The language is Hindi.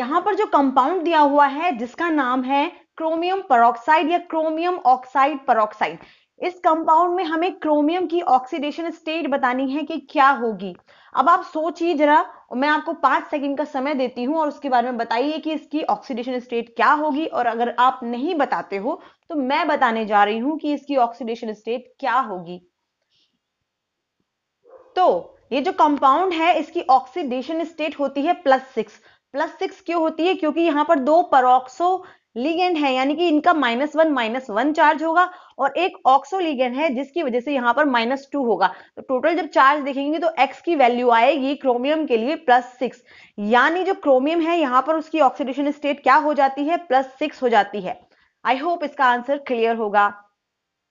यहां पर जो कंपाउंड दिया हुआ है जिसका नाम है क्रोमियम परोक्साइड या क्रोमियम ऑक्साइड परोक्साइड इस कंपाउंड में हमें क्रोमियम की ऑक्सीडेशन स्टेट बतानी है कि क्या होगी अब आप सोचिए जरा मैं आपको पांच सेकंड का समय देती हूं और उसके बारे में बताइए कि इसकी ऑक्सीडेशन स्टेट क्या होगी और अगर आप नहीं बताते हो तो मैं बताने जा रही हूं कि इसकी ऑक्सीडेशन स्टेट क्या होगी तो ये जो कंपाउंड है इसकी ऑक्सीडेशन स्टेट होती है प्लस सिक्स प्लस सिक्स क्यों होती है क्योंकि यहाँ पर दो परोक्सो लिगेंड है यानी कि इनका minus one minus one charge होगा और एक ऑक्सो लिगेंड है जिसकी वजह से यहाँ पर माइनस टू होगा तो टोटल जब चार्ज देखेंगे तो एक्स की वैल्यू आएगी क्रोमियम के लिए प्लस सिक्स यानी जो क्रोमियम है यहां पर उसकी ऑक्सीडेशन स्टेट क्या हो जाती है प्लस सिक्स हो जाती है आई होप इसका आंसर क्लियर होगा